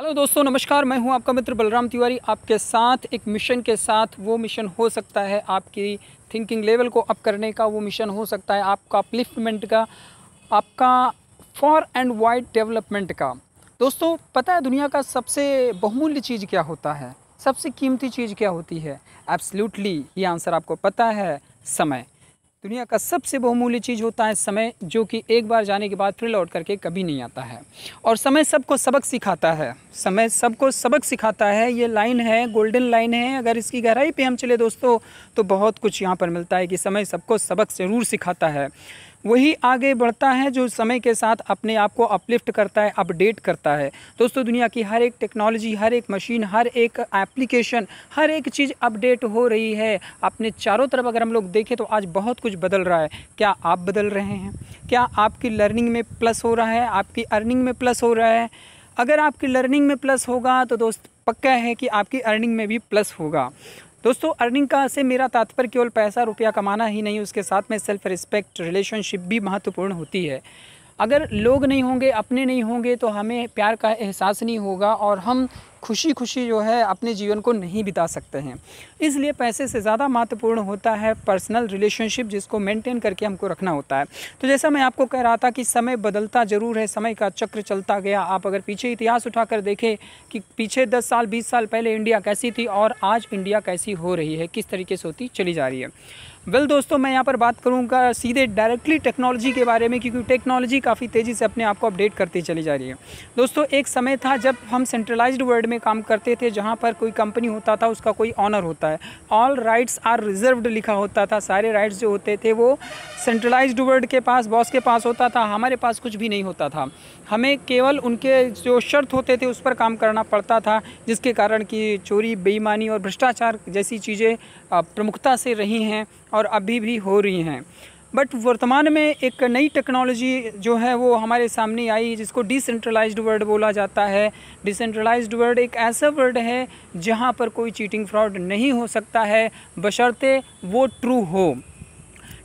hello दोस्तों नमस्कार मैं हूं आपका मित्र बलराम तिवारी आपके साथ एक मिशन के साथ वो मिशन हो सकता है आपकी थिंकिंग लेवल को अप करने का वो मिशन हो सकता है आपका अपलिफ्टमेंट का आपका फॉर एंड वाइड डेवलपमेंट का दोस्तों पता है दुनिया का सबसे बहुमूल्य चीज़ क्या होता है सबसे कीमती चीज़ क्या होती है एब्सल्यूटली ये आंसर आपको पता है समय दुनिया का सबसे बहुमूल्य चीज़ होता है समय जो कि एक बार जाने के बाद फिर लौट करके कभी नहीं आता है और समय सबको सबक सिखाता है समय सबको सबक सिखाता है ये लाइन है गोल्डन लाइन है अगर इसकी गहराई पे हम चले दोस्तों तो बहुत कुछ यहाँ पर मिलता है कि समय सबको सबक ज़रूर सिखाता है वही आगे बढ़ता है जो समय के साथ अपने आप को अपलिफ्ट करता है अपडेट करता है दोस्तों दुनिया की हर एक टेक्नोलॉजी हर एक मशीन हर एक एप्लीकेशन हर एक चीज़ अपडेट हो रही है अपने चारों तरफ अगर हम लोग देखें तो आज बहुत कुछ बदल रहा है क्या आप बदल रहे हैं क्या आपकी लर्निंग में प्लस हो रहा है आपकी अर्निंग में प्लस हो रहा है अगर आपकी लर्निंग में प्लस होगा तो दोस्त पक्का है कि आपकी अर्निंग में भी प्लस होगा दोस्तों अर्निंग का से मेरा तात्पर्य केवल पैसा रुपया कमाना ही नहीं उसके साथ में सेल्फ रिस्पेक्ट रिलेशनशिप भी महत्वपूर्ण होती है अगर लोग नहीं होंगे अपने नहीं होंगे तो हमें प्यार का एहसास नहीं होगा और हम खुशी खुशी जो है अपने जीवन को नहीं बिता सकते हैं इसलिए पैसे से ज़्यादा महत्वपूर्ण होता है पर्सनल रिलेशनशिप जिसको मेंटेन करके हमको रखना होता है तो जैसा मैं आपको कह रहा था कि समय बदलता ज़रूर है समय का चक्र चलता गया आप अगर पीछे इतिहास उठा कर देखें कि पीछे दस साल बीस साल पहले इंडिया कैसी थी और आज इंडिया कैसी हो रही है किस तरीके से होती चली जा रही है वेल दोस्तों मैं यहाँ पर बात करूँगा सीधे डायरेक्टली टेक्नोलॉजी के बारे में क्योंकि टेक्नोलॉजी काफ़ी तेज़ी से अपने आप को अपडेट करती चली जा रही है दोस्तों एक समय था जब हम सेंट्रलाइज्ड वर्ल्ड में काम करते थे जहाँ पर कोई कंपनी होता था उसका कोई ऑनर होता है ऑल राइट्स आर रिज़र्वड लिखा होता था सारे राइट्स जो होते थे वो सेंट्रलाइज्ड वर्ल्ड के पास बॉस के पास होता था हमारे पास कुछ भी नहीं होता था हमें केवल उनके जो शर्त होते थे उस पर काम करना पड़ता था जिसके कारण कि चोरी बेईमानी और भ्रष्टाचार जैसी चीज़ें प्रमुखता से रही हैं और अभी भी हो रही हैं बट वर्तमान में एक नई टेक्नोलॉजी जो है वो हमारे सामने आई जिसको डिसेंट्रलाइज्ड वर्ड बोला जाता है डिसेंट्रलाइज्ड वर्ड एक ऐसा वर्ड है जहाँ पर कोई चीटिंग फ्रॉड नहीं हो सकता है बशर्ते वो ट्रू हो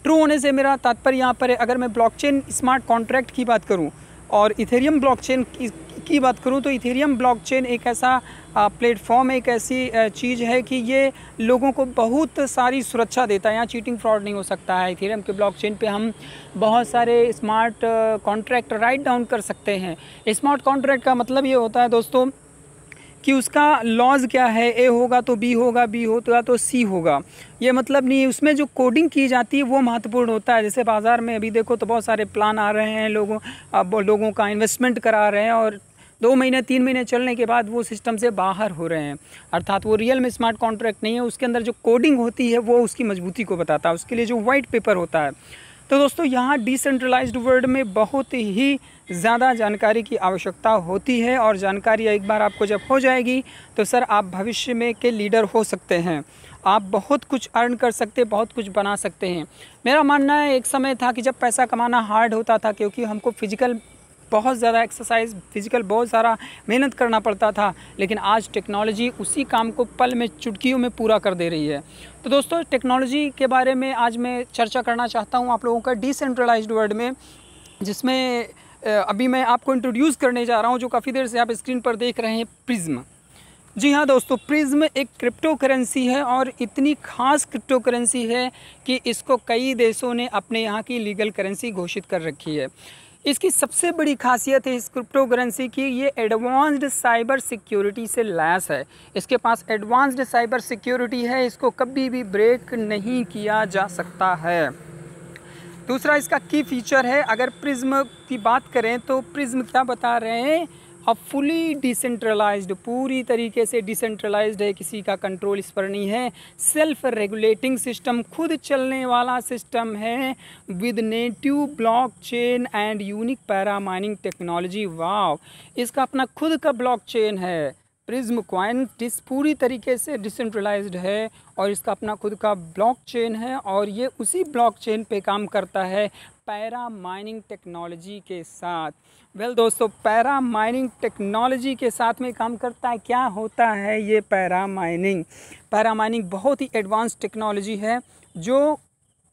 ट्रू होने से मेरा तात्पर्य यहाँ पर है अगर मैं ब्लॉकचेन स्मार्ट कॉन्ट्रैक्ट की बात करूँ और इथेरियम ब्लॉकचेन की बात करूँ तो इथेरियम ब्लॉकचेन एक ऐसा प्लेटफॉर्म एक ऐसी चीज़ है कि ये लोगों को बहुत सारी सुरक्षा देता है यहाँ चीटिंग फ्रॉड नहीं हो सकता है इथेरियम के ब्लॉकचेन पे हम बहुत सारे स्मार्ट कॉन्ट्रैक्ट राइट डाउन कर सकते हैं स्मार्ट कॉन्ट्रैक्ट का मतलब ये होता है दोस्तों कि उसका लॉज क्या है ए होगा तो बी होगा बी होगा तो सी होगा ये मतलब नहीं है उसमें जो कोडिंग की जाती है वो महत्वपूर्ण होता है जैसे बाज़ार में अभी देखो तो बहुत सारे प्लान आ रहे हैं लोगों अब लोगों का इन्वेस्टमेंट करा रहे हैं और दो महीने तीन महीने चलने के बाद वो सिस्टम से बाहर हो रहे हैं अर्थात वो रियल में स्मार्ट कॉन्ट्रैक्ट नहीं है उसके अंदर जो कोडिंग होती है वो उसकी मजबूती को बताता है उसके लिए जो वाइट पेपर होता है तो दोस्तों यहाँ डिसेंट्रलाइज्ड वर्ल्ड में बहुत ही ज़्यादा जानकारी की आवश्यकता होती है और जानकारी एक बार आपको जब हो जाएगी तो सर आप भविष्य में के लीडर हो सकते हैं आप बहुत कुछ अर्न कर सकते हैं बहुत कुछ बना सकते हैं मेरा मानना है एक समय था कि जब पैसा कमाना हार्ड होता था क्योंकि हमको फिजिकल बहुत ज़्यादा एक्सरसाइज फिजिकल बहुत सारा मेहनत करना पड़ता था लेकिन आज टेक्नोलॉजी उसी काम को पल में चुटकियों में पूरा कर दे रही है तो दोस्तों टेक्नोलॉजी के बारे में आज मैं चर्चा करना चाहता हूँ आप लोगों का डिसेंट्रलाइज वर्ल्ड में जिसमें अभी मैं आपको इंट्रोड्यूस करने जा रहा हूँ जो काफ़ी देर से आप स्क्रीन पर देख रहे हैं प्रिज्म जी हाँ दोस्तों प्रिज्म एक क्रिप्टो करेंसी है और इतनी खास क्रिप्टो करेंसी है कि इसको कई देशों ने अपने यहाँ की लीगल करेंसी घोषित कर रखी है इसकी सबसे बड़ी खासियत है इस क्रिप्टो करेंसी की ये एडवांस्ड साइबर सिक्योरिटी से लैस है इसके पास एडवांस्ड साइबर सिक्योरिटी है इसको कभी भी ब्रेक नहीं किया जा सकता है दूसरा इसका की फीचर है अगर प्रिज्म की बात करें तो प्रिज्म क्या बता रहे हैं अब फुली डिसेंट्रलाइज्ड पूरी तरीके से डिसेंट्रलाइज्ड है किसी का कंट्रोल इस पर नहीं है सेल्फ रेगुलेटिंग सिस्टम खुद चलने वाला सिस्टम है with native blockchain and unique paramining technology wow इसका अपना खुद का ब्लॉकचेन है प्रिज्म क्वाइन डिस पूरी तरीके से डिसेंट्रलाइज्ड है और इसका अपना खुद का ब्लॉकचेन है और ये उसी ब्लॉकचेन पे काम करता है पैरा माइनिंग टेक्नोलॉजी के साथ वेल well, दोस्तों पैरा माइनिंग टेक्नोलॉजी के साथ में काम करता है क्या होता है ये पैरा माइनिंग पैरा माइनिंग बहुत ही एडवांस टेक्नोलॉजी है जो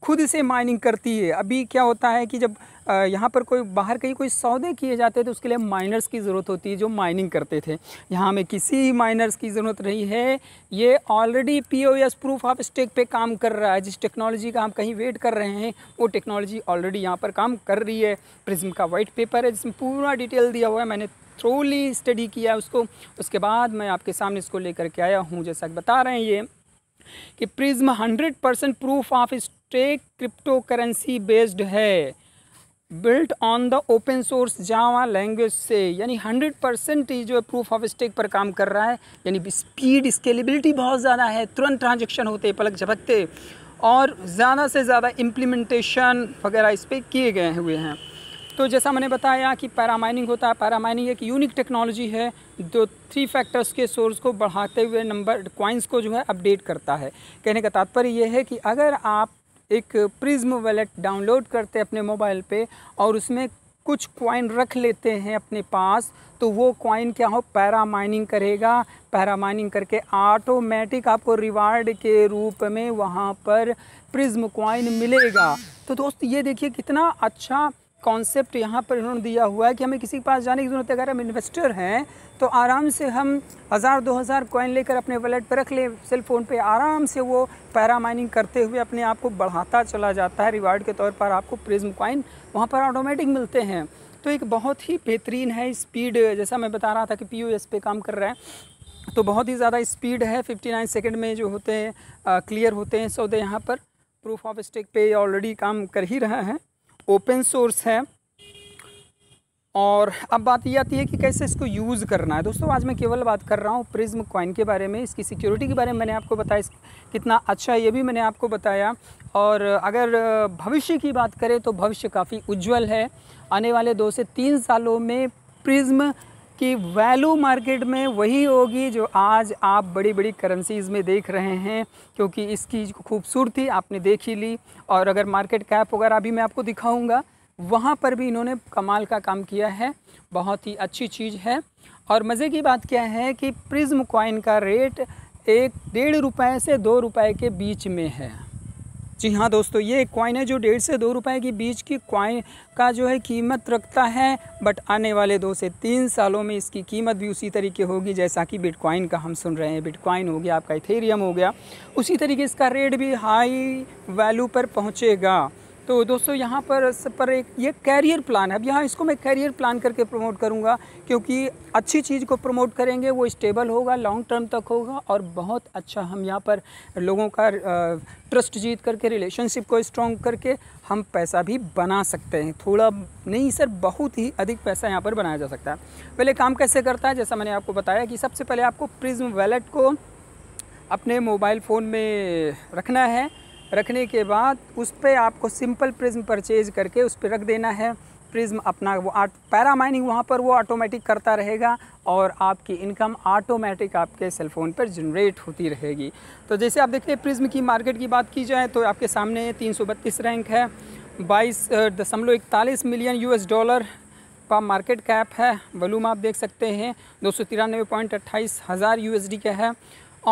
खुद से माइनिंग करती है अभी क्या होता है कि जब यहाँ पर कोई बाहर कहीं कोई सौदे किए जाते हैं तो उसके लिए माइनर्स की ज़रूरत होती है जो माइनिंग करते थे यहाँ में किसी माइनर्स की ज़रूरत नहीं है ये already P O S proof of stake पे काम कर रहा है जिस टेक्नोलॉजी का हम कहीं वेट कर रहे हैं वो टेक्नोलॉजी ऑलरेडी यहाँ पर काम कर रही है प्रिज्म का वाइट पेपर है जिसमें पूरा डिटेल दिया हुआ है मैंने थ्रोली स्टडी किया उसको उसके बाद मैं आपके सामने इसको लेकर के आया हूँ जैसा बता रहे हैं ये कि Prism hundred percent proof of stake crypto currency based है built on the open source Java language से यानी हंड्रेड परसेंट जो है प्रूफ ऑफ स्टेक पर काम कर रहा है यानी स्पीड स्केलेबिलिटी बहुत ज़्यादा है तुरंत ट्रांजेक्शन होते पलक झपकते और ज़्यादा से ज़्यादा इम्प्लीमेंटेशन वगैरह इस पर किए गए हुए हैं तो जैसा मैंने बताया कि पैरामाइनिंग होता है पैरामाइनिंग एक यूनिक टेक्नोलॉजी है जो थ्री फैक्टर्स के सोर्स को बढ़ाते हुए नंबर क्वाइंस को जो है अपडेट करता है कहने का तात्पर्य यह है कि अगर आप एक प्रिज्म वैलेट डाउनलोड करते हैं अपने मोबाइल पे और उसमें कुछ क्वाइन रख लेते हैं अपने पास तो वो क्वाइन क्या हो पैरा माइनिंग करेगा पैरा माइनिंग करके ऑटोमेटिक आपको रिवार्ड के रूप में वहाँ पर प्रिज्म क्वाइन मिलेगा तो दोस्त ये देखिए कितना अच्छा कॉन्सेप्ट यहाँ पर इन्होंने दिया हुआ है कि हमें किसी के पास जाने की ज़रूरत है अगर हम इन्वेस्टर हैं तो आराम से हम हज़ार दो हज़ार कॉइन लेकर अपने वॉलेट पर रख लें सेल फ़ोन पर आराम से वो पैरा माइनिंग करते हुए अपने आप को बढ़ाता चला जाता है रिवार्ड के तौर पर आपको प्रिज्म कॉइन वहाँ पर ऑटोमेटिक मिलते हैं तो एक बहुत ही बेहतरीन है स्पीड जैसा मैं बता रहा था कि पी पे काम कर रहा है तो बहुत ही ज़्यादा स्पीड है 59 सेकंड में जो होते हैं क्लियर होते हैं सौदे यहाँ पर प्रूफ ऑफ स्टेक पे ऑलरेडी काम कर ही रहा है ओपन सोर्स है और अब बात ये आती है कि कैसे इसको यूज़ करना है दोस्तों आज मैं केवल बात कर रहा हूँ प्रिज्म कॉइन के बारे में इसकी सिक्योरिटी के बारे में मैंने आपको बताया कितना अच्छा है ये भी मैंने आपको बताया और अगर भविष्य की बात करें तो भविष्य काफ़ी उज्जवल है आने वाले दो से तीन सालों में प्रिज्म कि वैल्यू मार्केट में वही होगी जो आज आप बड़ी बड़ी करेंसीज़ में देख रहे हैं क्योंकि इसकी खूबसूरती आपने देख ही ली और अगर मार्केट कैप वगैरह अभी मैं आपको दिखाऊंगा वहाँ पर भी इन्होंने कमाल का काम किया है बहुत ही अच्छी चीज़ है और मज़े की बात क्या है कि प्रिज्म कॉइन का रेट एक डेढ़ रुपये से दो रुपये के बीच में है जी हाँ दोस्तों ये एक कॉइन है जो डेढ़ से दो रुपए के बीच की कॉइन का जो है कीमत रखता है बट आने वाले दो से तीन सालों में इसकी कीमत भी उसी तरीके होगी जैसा कि बिटकॉइन का हम सुन रहे हैं बिटकॉइन हो गया आपका इथेरियम हो गया उसी तरीके इसका रेट भी हाई वैल्यू पर पहुँचेगा तो दोस्तों यहाँ पर पर एक ये कैरियर प्लान है अब यहाँ इसको मैं कैरियर प्लान करके प्रमोट करूँगा क्योंकि अच्छी चीज़ को प्रमोट करेंगे वो स्टेबल होगा लॉन्ग टर्म तक होगा और बहुत अच्छा हम यहाँ पर लोगों का ट्रस्ट जीत करके रिलेशनशिप को स्ट्रॉन्ग करके हम पैसा भी बना सकते हैं थोड़ा नहीं सर बहुत ही अधिक पैसा यहाँ पर बनाया जा सकता है पहले काम कैसे करता है जैसा मैंने आपको बताया कि सबसे पहले आपको प्रिज्म वैलेट को अपने मोबाइल फ़ोन में रखना है रखने के बाद उस पर आपको सिंपल प्रिज्म परचेज करके उस पर रख देना है प्रिज्म अपना वो आट पैरा माइनिंग वहाँ पर वो ऑटोमेटिक करता रहेगा और आपकी इनकम ऑटोमेटिक आपके सेलफोन पर जनरेट होती रहेगी तो जैसे आप देखते हैं प्रिज्म की मार्केट की बात की जाए तो आपके सामने तीन रैंक है बाईस दशमलव इकतालीस मिलियन यूएस डॉलर का मार्केट कैप है वलूम आप देख सकते हैं दो सौ तिरानवे पॉइंट अट्ठाईस हज़ार यू का है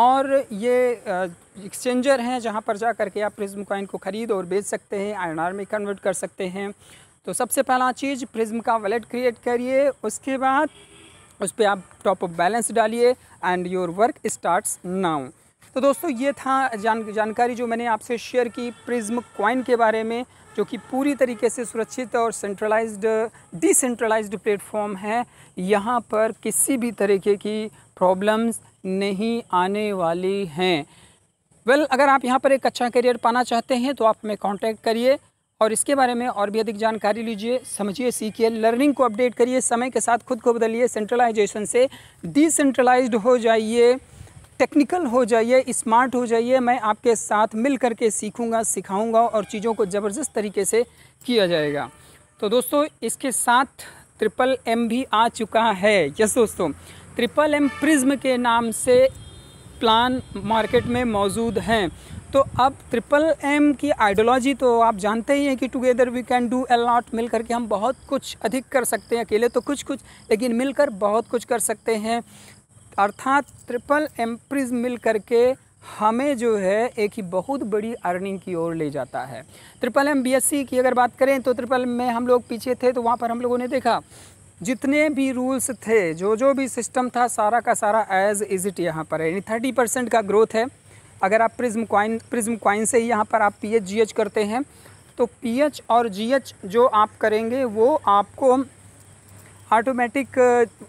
और ये एक्सचेंजर हैं जहाँ पर जा करके आप प्रिज्म कॉइन को ख़रीद और बेच सकते हैं आर में कन्वर्ट कर सकते हैं तो सबसे पहला चीज़ प्रिज्म का वॉलेट क्रिएट करिए उसके बाद उस पर आप टॉप अप बैलेंस डालिए and your work starts now तो दोस्तों ये था जान जानकारी जो मैंने आपसे शेयर की प्रिज्म कॉइन के बारे में जो कि पूरी तरीके से सुरक्षित और सेंट्रलाइज्ड डिसेंट्रलाइज्ड प्लेटफॉर्म है यहाँ पर किसी भी तरीके की प्रॉब्लम्स नहीं आने वाली हैं वेल well, अगर आप यहाँ पर एक अच्छा करियर पाना चाहते हैं तो आप हमें कॉन्टैक्ट करिए और इसके बारे में और भी अधिक जानकारी लीजिए समझिए सीखिए लर्निंग को अपडेट करिए समय के साथ खुद को बदलिए सेंट्रलाइजेशन से डिसेंट्रलाइज्ड हो जाइए टेक्निकल हो जाइए स्मार्ट हो जाइए मैं आपके साथ मिल करके सीखूँगा सिखाऊँगा और चीज़ों को ज़बरदस्त तरीके से किया जाएगा तो दोस्तों इसके साथ ट्रिपल एम भी आ चुका है यस दोस्तों ट्रिपल एम प्रिज्म के नाम से प्लान मार्केट में मौजूद हैं तो अब ट्रिपल एम की आइडियोलॉजी तो आप जानते ही हैं कि टुगेदर वी कैन डू एल नॉट मिल करके हम बहुत कुछ अधिक कर सकते हैं अकेले तो कुछ कुछ लेकिन मिलकर बहुत कुछ कर सकते हैं अर्थात ट्रिपल एम्प्रिज मिल करके हमें जो है एक ही बहुत बड़ी अर्निंग की ओर ले जाता है ट्रिपल एम बी की अगर बात करें तो ट्रिपल में हम लोग पीछे थे तो वहाँ पर हम लोगों ने देखा जितने भी रूल्स थे जो जो भी सिस्टम था सारा का सारा एज इज़ इट यहाँ पर है यानी थर्टी परसेंट का ग्रोथ है अगर आप प्रिज्म क्वाइन प्रिज्म क्वाइन से ही यहाँ पर आप पी एच जी एच करते हैं तो पी एच और जी एच जो आप करेंगे वो आपको ऑटोमेटिक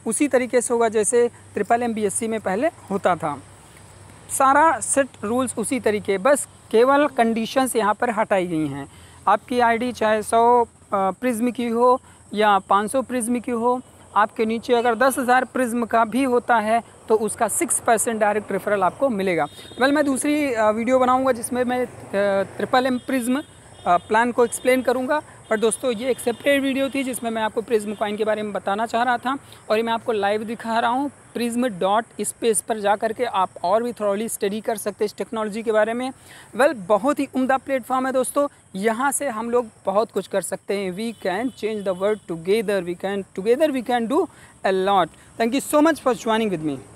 उसी तरीके से होगा जैसे triple M B S C में पहले होता था सारा सेट रूल्स उसी तरीके बस केवल कंडीशंस यहाँ पर हटाई गई हैं आपकी आईडी चाहे सौ प्रिज्म की हो या 500 प्रिज्म की हो आपके नीचे अगर 10,000 प्रिज्म का भी होता है तो उसका 6 परसेंट डायरेक्ट रेफरल आपको मिलेगा वेल मैं दूसरी वीडियो बनाऊंगा जिसमें मैं ट्रिपल एम प्रिज्म प्लान को एक्सप्लेन करूँगा पर दोस्तों ये एक सेपरेट वीडियो थी जिसमें मैं आपको प्रिज्म कॉइन के बारे में बताना चाह रहा था और ये मैं आपको लाइव दिखा रहा हूँ प्रिज्म डॉट स्पेस पर जा करके आप और भी थ्रॉली स्टडी कर सकते इस टेक्नोलॉजी के बारे में वेल well, बहुत ही उम्दा प्लेटफॉर्म है दोस्तों यहाँ से हम लोग बहुत कुछ कर सकते हैं we can change the world together we can together we can do a lot thank you so much for joining with me